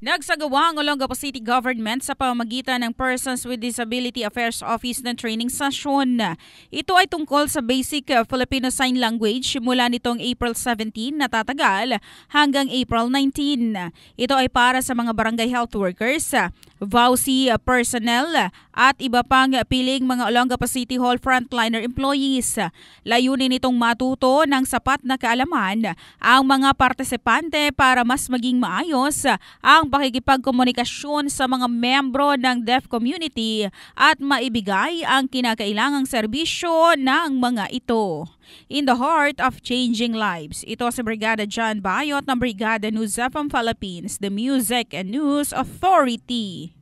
Nagsagawa ang Olongapo City Government sa pamamagitan ng Persons with Disability Affairs Office ng training session. Ito ay tungkol sa Basic Filipino Sign Language mula nitong April 17 na tatagal hanggang April 19. Ito ay para sa mga barangay health workers, VAUSI personnel at iba pang piling mga Olongapo City Hall frontliner employees. Layunin nitong matuto ng sapat na kaalaman ang mga partisipante para mas maging maayos ang pakikipagkomunikasyon sa mga membro ng deaf community at maibigay ang kinakailangang serbisyo ng mga ito. In the heart of changing lives, ito si Brigada John Bayot ng Brigada News FM Philippines, the Music and News Authority.